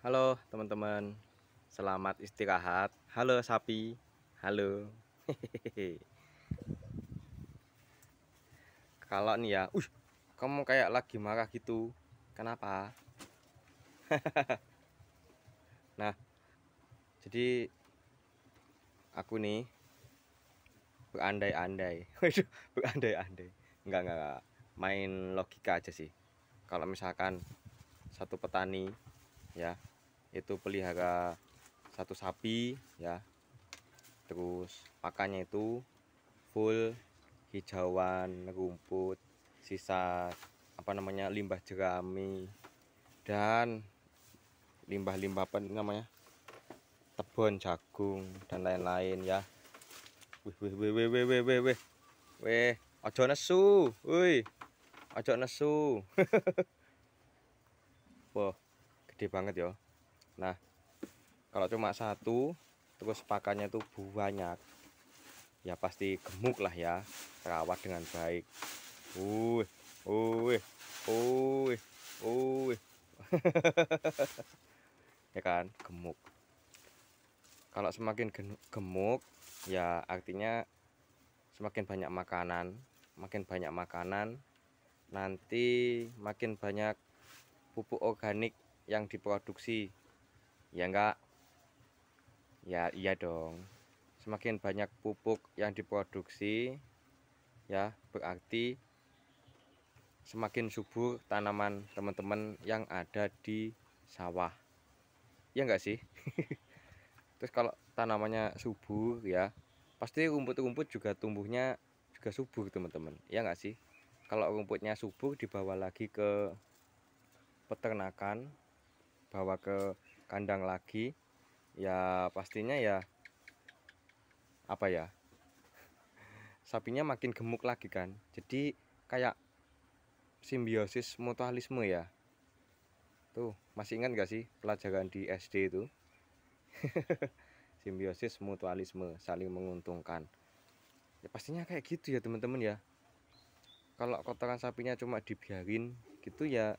Halo teman-teman, selamat istirahat. Halo sapi, halo. Kalau nih ya, uh, kamu kayak lagi marah gitu. Kenapa? nah, jadi aku nih berandai-andai. berandai-andai. Enggak, enggak, enggak. Main logika aja sih. Kalau misalkan satu petani ya itu pelihara satu sapi ya terus pakannya itu full hijauan rumput sisa apa namanya limbah jerami dan limbah-limbah apa namanya tebon jagung dan lain-lain ya wih wih wih wih wih wih wih wih wih ojo nesu wih ojo nesu wah gede banget ya nah kalau cuma satu terus pakannya tuh banyak ya pasti gemuk lah ya terawat dengan baik uh uh uh uh ya kan gemuk kalau semakin gemuk ya artinya semakin banyak makanan makin banyak makanan nanti makin banyak pupuk organik yang diproduksi ya enggak ya iya dong semakin banyak pupuk yang diproduksi ya berarti semakin subur tanaman teman-teman yang ada di sawah ya enggak sih terus kalau tanamannya subur ya pasti rumput-rumput juga tumbuhnya juga subur teman-teman ya enggak sih kalau rumputnya subur dibawa lagi ke peternakan bawa ke kandang lagi ya pastinya ya apa ya sapinya makin gemuk lagi kan jadi kayak simbiosis mutualisme ya tuh masih ingat gak sih pelajaran di SD itu simbiosis mutualisme saling menguntungkan ya pastinya kayak gitu ya teman-teman ya kalau kotoran sapinya cuma dibiarin gitu ya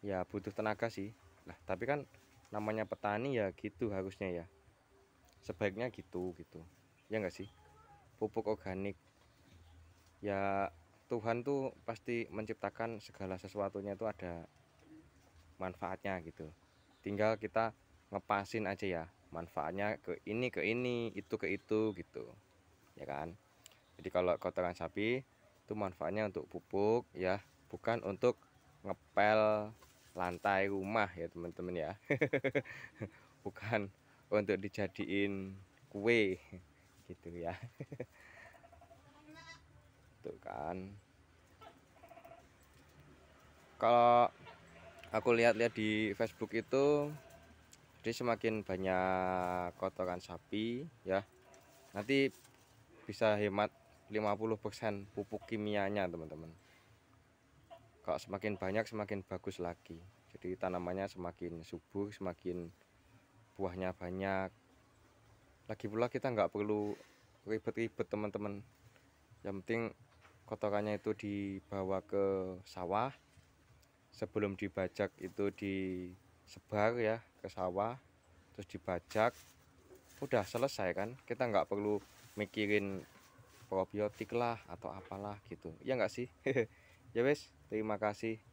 ya butuh tenaga sih lah tapi kan namanya petani ya gitu harusnya ya sebaiknya gitu gitu ya enggak sih pupuk organik ya Tuhan tuh pasti menciptakan segala sesuatunya itu ada manfaatnya gitu tinggal kita ngepasin aja ya manfaatnya ke ini ke ini itu ke itu gitu ya kan jadi kalau kotoran sapi itu manfaatnya untuk pupuk ya bukan untuk ngepel lantai rumah ya teman-teman ya bukan untuk dijadiin kue gitu ya tuh kan kalau aku lihat-lihat di Facebook itu jadi semakin banyak kotoran sapi ya nanti bisa hemat 50% pupuk kimianya teman-teman kalau semakin banyak semakin bagus lagi jadi tanamannya semakin subur semakin buahnya banyak lagi pula kita nggak perlu ribet-ribet teman-teman yang penting kotorannya itu dibawa ke sawah sebelum dibajak itu disebar ya ke sawah terus dibajak udah selesai kan kita nggak perlu mikirin probiotik lah atau apalah gitu ya nggak sih ya wes Terima kasih.